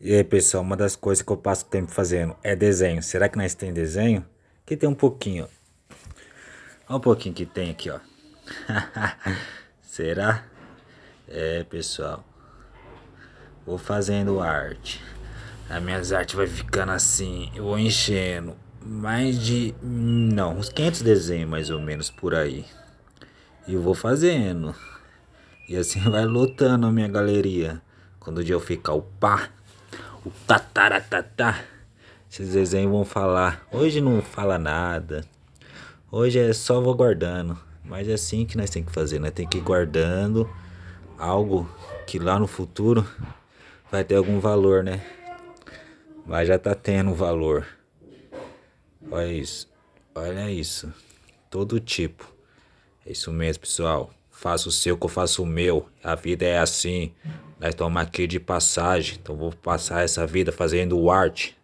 E aí, pessoal, uma das coisas que eu passo o tempo fazendo é desenho. Será que nós tem desenho? Aqui tem um pouquinho. Olha um pouquinho que tem aqui, ó. Será? É, pessoal. Vou fazendo arte. As minhas artes vai ficando assim. Eu vou enchendo. Mais de... Não, uns 500 desenhos mais ou menos por aí. E vou fazendo. E assim vai lotando a minha galeria. Quando o dia eu ficar o pá o tataratatá. Esses desenhos vão falar. Hoje não fala nada. Hoje é só vou guardando. Mas é assim que nós tem que fazer, nós né? tem que ir guardando algo que lá no futuro vai ter algum valor, né? Mas já tá tendo valor. Olha isso. Olha isso. Todo tipo. É isso mesmo, pessoal. Faça o seu que eu faço o meu. A vida é assim. Nós estamos aqui de passagem, então vou passar essa vida fazendo arte,